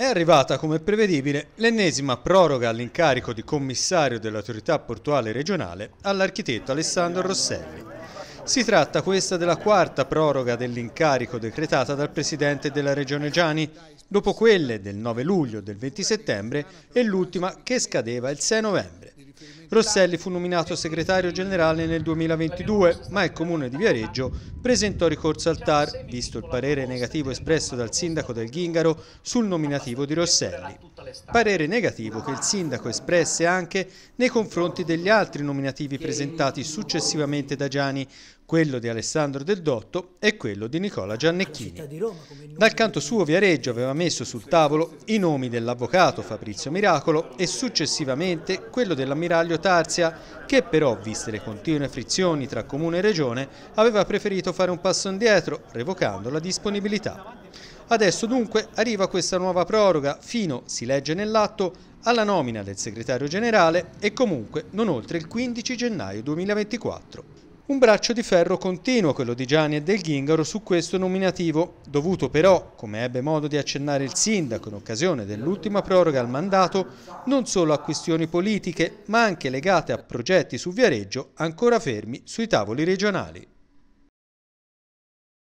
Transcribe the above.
È arrivata, come prevedibile, l'ennesima proroga all'incarico di commissario dell'autorità portuale regionale all'architetto Alessandro Rosselli. Si tratta questa della quarta proroga dell'incarico decretata dal presidente della regione Giani, dopo quelle del 9 luglio, del 20 settembre e l'ultima che scadeva il 6 novembre. Rosselli fu nominato segretario generale nel 2022, ma il comune di Viareggio presentò ricorso al TAR, visto il parere negativo espresso dal sindaco del Ghingaro sul nominativo di Rosselli. Parere negativo che il sindaco espresse anche nei confronti degli altri nominativi presentati successivamente da Gianni, quello di Alessandro Del Dotto e quello di Nicola Giannecchini. Dal canto suo Viareggio aveva messo sul tavolo i nomi dell'avvocato Fabrizio Miracolo e successivamente quello dell'ammiraglio Tarzia, che però, viste le continue frizioni tra Comune e Regione, aveva preferito fare un passo indietro, revocando la disponibilità. Adesso dunque arriva questa nuova proroga fino, si legge nell'atto, alla nomina del segretario generale e comunque non oltre il 15 gennaio 2024. Un braccio di ferro continuo, quello di Gianni e del Ghingaro, su questo nominativo, dovuto però, come ebbe modo di accennare il sindaco in occasione dell'ultima proroga al mandato, non solo a questioni politiche, ma anche legate a progetti su Viareggio ancora fermi sui tavoli regionali.